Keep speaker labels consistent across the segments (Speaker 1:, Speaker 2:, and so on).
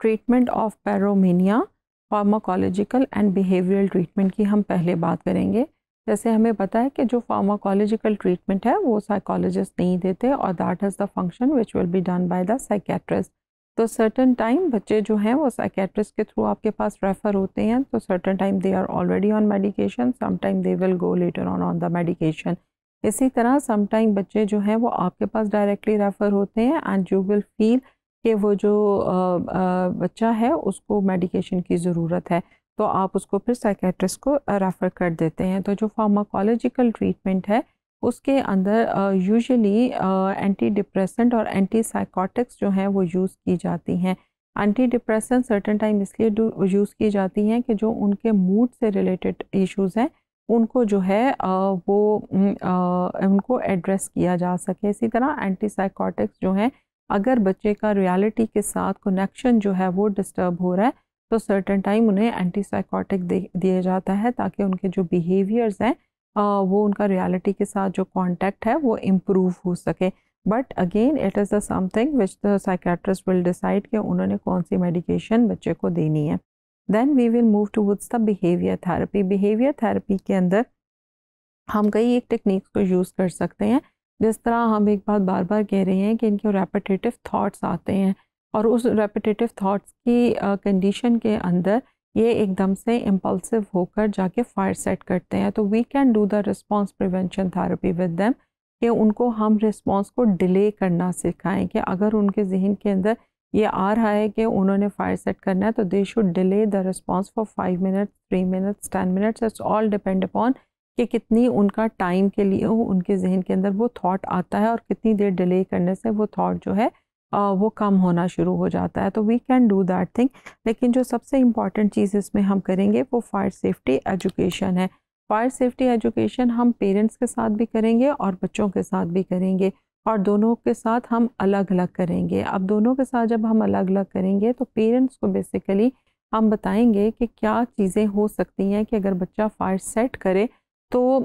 Speaker 1: treatment of pyromania pharmacological and behavioural treatment की हम पहले बात करेंगे जैसे हमें पता है कि जो फार्माकोलॉजिकल ट्रीटमेंट है वो साइकोलॉजिस्ट नहीं देते और that is the function which will be done by the psychiatrist तो सर्टन टाइम बच्चे जो हैं वो साइकेट्रिस्ट के थ्रू आपके पास रेफ़र होते हैं तो certain time they are already on medication sometime they will go later on on the medication इसी तरह समटाइम बच्चे जो हैं वो आपके पास डायरेक्टली रेफ़र होते हैं एंड यू विल फील कि वो जो बच्चा है उसको मेडिकेशन की ज़रूरत है तो आप उसको फिर साइकेट्रिस्ट को रेफ़र कर देते हैं तो जो फार्माकोलॉजिकल ट्रीटमेंट है उसके अंदर यूजुअली एंटी डिप्रेसेंट और एंटी साइकोटिक्स जो हैं वो यूज़ की जाती हैं एंटी डिप्रेसेंट सर्टन टाइम इसलिए यूज़ की जाती हैं कि जो उनके मूड से रिलेटेड इश्यूज हैं उनको जो है वो उनको एड्रेस किया जा सके इसी तरह एंटी साइकोटिक्स जो हैं अगर बच्चे का रियलिटी के साथ कनेक्शन जो है वो डिस्टर्ब हो रहा है तो सर्टन टाइम उन्हें एंटी साइकोटिक दिया जाता है ताकि उनके जो बिहेवियर्स हैं वो उनका रियलिटी के साथ जो कांटेक्ट है वो इम्प्रूव हो सके but again it is the something which the psychiatrist will decide कि उन्होंने कौन सी मेडिकेशन बच्चे को देनी है then we will move towards the behaviour therapy behaviour therapy के अंदर हम कई एक टेक्निक्स को यूज़ कर सकते हैं जिस तरह हम एक बात बार बार कह रहे हैं कि इनके रेपिटेटिव थाट्स आते हैं और उस रेपिटेटिव थाट्स की कंडीशन के अंदर ये एकदम से इम्पल्सिव होकर जाके फायर सेट करते हैं तो we can do the response prevention therapy with them कि उनको हम रिस्पॉन्स को डिले करना सिखाएं कि अगर उनके जहन के अंदर ये आ रहा है कि उन्होंने फायर सेट करना है तो they should delay the response for five minutes three minutes ten minutes it's all depend upon कि कितनी उनका टाइम के लिए उनके जहन के अंदर वो थॉट आता है और कितनी देर डिले करने से वो थॉट जो है वो कम होना शुरू हो जाता है तो we can do that thing लेकिन जो सबसे इम्पॉर्टेंट चीज़ इसमें हम करेंगे वो फायर सेफ्टी एजुकेशन है फायर सेफ्टी एजुकेशन हम पेरेंट्स के साथ भी करेंगे और बच्चों के साथ भी करेंगे और दोनों के साथ हम अलग अलग करेंगे अब दोनों के साथ जब हम अलग अलग करेंगे तो पेरेंट्स को बेसिकली हम बताएंगे कि क्या चीज़ें हो सकती हैं कि अगर बच्चा फायर सेट करे तो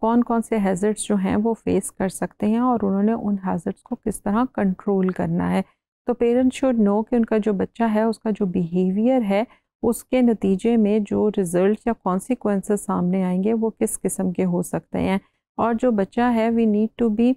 Speaker 1: कौन कौन से हैज़र्ड्स जो हैं वो फेस कर सकते हैं और उन्होंने उन हैज़र्ड्स को किस तरह कंट्रोल करना है तो पेरेंट्स शुड नो कि उनका जो बच्चा है उसका जो बिहेवियर है उसके नतीजे में जो रिज़ल्ट या कॉन्सिक्वेंस सामने आएंगे वो किस किस्म के हो सकते हैं और जो बच्चा है we need to be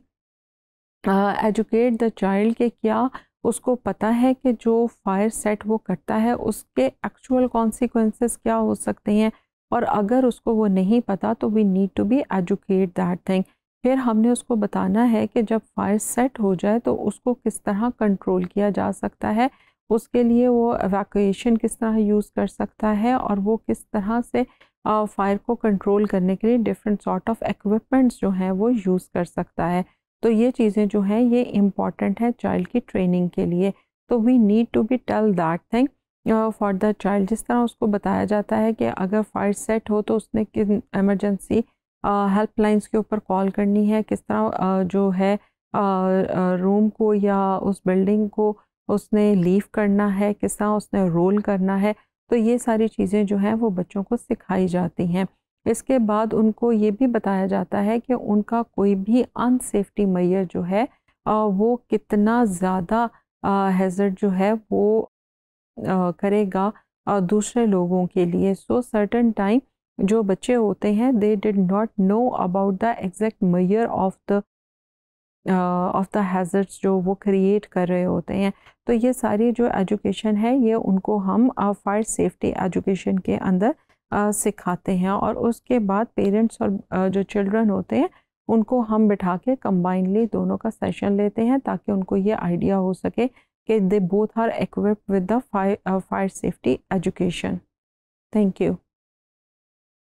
Speaker 1: educate the child के क्या उसको पता है कि जो फायर सेट वो करता है उसके एक्चुअल कॉन्सिक्वेंसेस क्या हो सकते हैं और अगर उसको वो नहीं पता तो we need to be educate that thing फिर हमने उसको बताना है कि जब फायर सेट हो जाए तो उसको किस तरह कंट्रोल किया जा सकता है उसके लिए वो एवैक्यूएशन किस तरह यूज़ कर सकता है और वो किस तरह से फायर को कंट्रोल करने के लिए डिफरेंट सॉर्ट ऑफ इक्विपमेंट्स जो हैं वो यूज़ कर सकता है तो ये चीज़ें जो हैं ये इम्पॉर्टेंट है चाइल्ड की ट्रेनिंग के लिए तो we need to be tell that thing for the child जिस तरह उसको बताया जाता है कि अगर फायर सेट हो तो उसने किन एमरजेंसी हेल्पलाइंस के ऊपर कॉल करनी है किस तरह uh, जो है रूम uh, को या उस बिल्डिंग को उसने लीव करना है किस तरह उसने रोल करना है तो ये सारी चीज़ें जो हैं वो बच्चों को सिखाई जाती हैं इसके बाद उनको ये भी बताया जाता है कि उनका कोई भी अनसेफ्टी मैयर जो है वो कितना ज़्यादा हैज़र्ड जो है वो करेगा दूसरे लोगों के लिए सो सर्टन टाइम जो बच्चे होते हैं they did not know about the exact मैयर of the of the hazards जो वो क्रिएट कर रहे होते हैं तो ये सारी जो एजुकेशन है ये उनको हम फायर सेफ्टी एजुकेशन के अंदर uh, सिखाते हैं और उसके बाद पेरेंट्स और uh, जो चिल्ड्रन होते हैं उनको हम बिठा के कम्बाइनली दोनों का सेशन लेते हैं ताकि उनको ये आइडिया हो सके okay they both are equipped with the fire, uh, fire safety education thank you